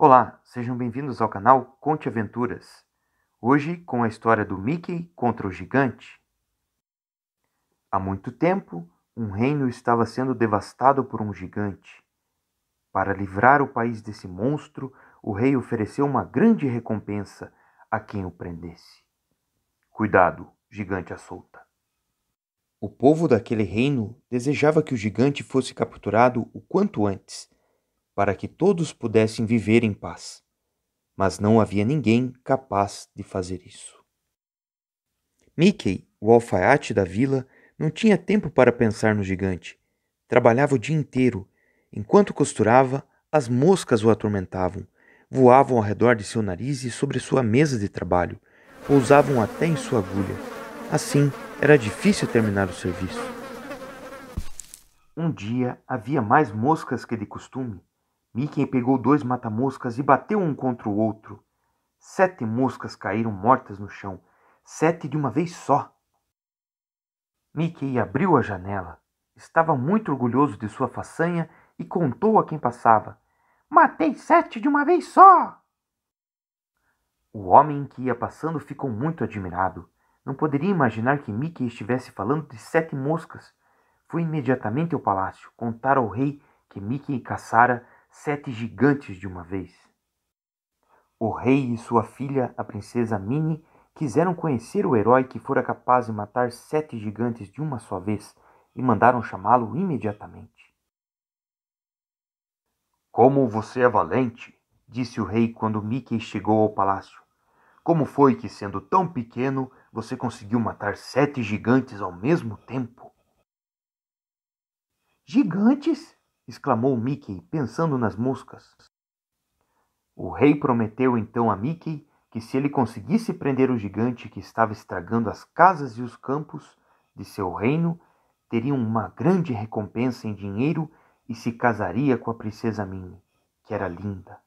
Olá, sejam bem-vindos ao canal Conte Aventuras. Hoje com a história do Mickey contra o gigante. Há muito tempo, um reino estava sendo devastado por um gigante. Para livrar o país desse monstro, o rei ofereceu uma grande recompensa a quem o prendesse. Cuidado, gigante à solta. O povo daquele reino desejava que o gigante fosse capturado o quanto antes para que todos pudessem viver em paz. Mas não havia ninguém capaz de fazer isso. Mickey, o alfaiate da vila, não tinha tempo para pensar no gigante. Trabalhava o dia inteiro. Enquanto costurava, as moscas o atormentavam, voavam ao redor de seu nariz e sobre sua mesa de trabalho, pousavam até em sua agulha. Assim, era difícil terminar o serviço. Um dia havia mais moscas que de costume. Mickey pegou dois mata-moscas e bateu um contra o outro. Sete moscas caíram mortas no chão, sete de uma vez só. Mickey abriu a janela. Estava muito orgulhoso de sua façanha e contou a quem passava: Matei sete de uma vez só! O homem que ia passando ficou muito admirado. Não poderia imaginar que Mickey estivesse falando de sete moscas. Foi imediatamente ao palácio contar ao rei que Mickey caçara sete gigantes de uma vez. O rei e sua filha, a princesa Mini, quiseram conhecer o herói que fora capaz de matar sete gigantes de uma só vez e mandaram chamá-lo imediatamente. Como você é valente! disse o rei quando Mickey chegou ao palácio. Como foi que, sendo tão pequeno, você conseguiu matar sete gigantes ao mesmo tempo? Gigantes? exclamou Mickey, pensando nas moscas. O rei prometeu então a Mickey que se ele conseguisse prender o gigante que estava estragando as casas e os campos de seu reino, teria uma grande recompensa em dinheiro e se casaria com a princesa Minnie, que era linda.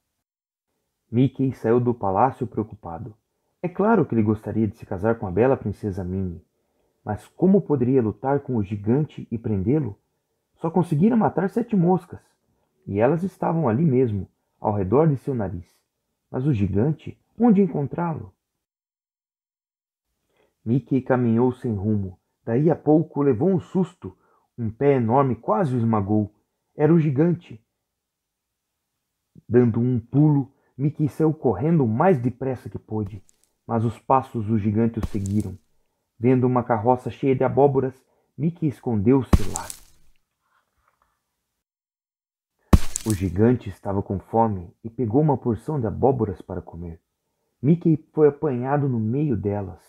Mickey saiu do palácio preocupado. É claro que ele gostaria de se casar com a bela princesa Minnie, mas como poderia lutar com o gigante e prendê-lo? Só conseguira matar sete moscas, e elas estavam ali mesmo, ao redor de seu nariz. Mas o gigante, onde encontrá-lo? Mickey caminhou sem rumo. Daí a pouco levou um susto. Um pé enorme quase o esmagou. Era o gigante. Dando um pulo, Mickey saiu correndo o mais depressa que pôde. Mas os passos do gigante o seguiram. Vendo uma carroça cheia de abóboras, Mickey escondeu-se lá. O gigante estava com fome e pegou uma porção de abóboras para comer. Mickey foi apanhado no meio delas.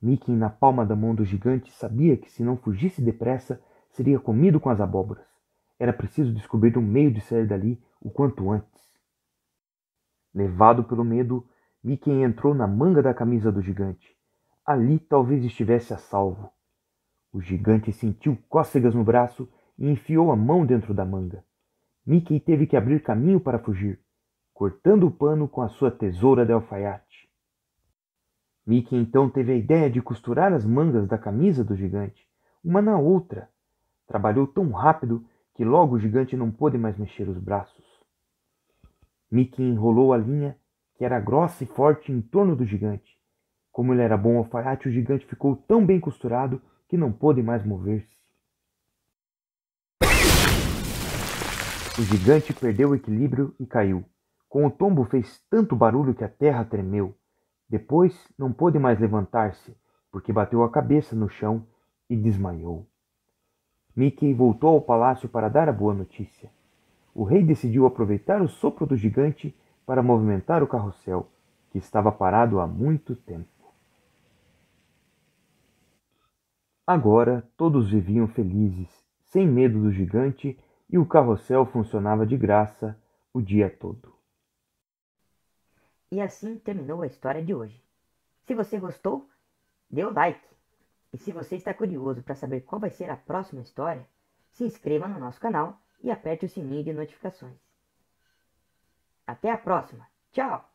Mickey, na palma da mão do gigante, sabia que se não fugisse depressa, seria comido com as abóboras. Era preciso descobrir um meio de sair dali o quanto antes. Levado pelo medo, Mickey entrou na manga da camisa do gigante. Ali talvez estivesse a salvo. O gigante sentiu cócegas no braço e enfiou a mão dentro da manga. Mickey teve que abrir caminho para fugir, cortando o pano com a sua tesoura de alfaiate. Mickey então teve a ideia de costurar as mangas da camisa do gigante, uma na outra. Trabalhou tão rápido que logo o gigante não pôde mais mexer os braços. Mickey enrolou a linha, que era grossa e forte, em torno do gigante. Como ele era bom alfaiate, o gigante ficou tão bem costurado que não pôde mais mover-se. O gigante perdeu o equilíbrio e caiu. Com o tombo fez tanto barulho que a terra tremeu. Depois não pôde mais levantar-se, porque bateu a cabeça no chão e desmaiou. Mickey voltou ao palácio para dar a boa notícia. O rei decidiu aproveitar o sopro do gigante para movimentar o carrossel, que estava parado há muito tempo. Agora todos viviam felizes, sem medo do gigante e o carrossel funcionava de graça o dia todo. E assim terminou a história de hoje. Se você gostou, dê o like. E se você está curioso para saber qual vai ser a próxima história, se inscreva no nosso canal e aperte o sininho de notificações. Até a próxima. Tchau!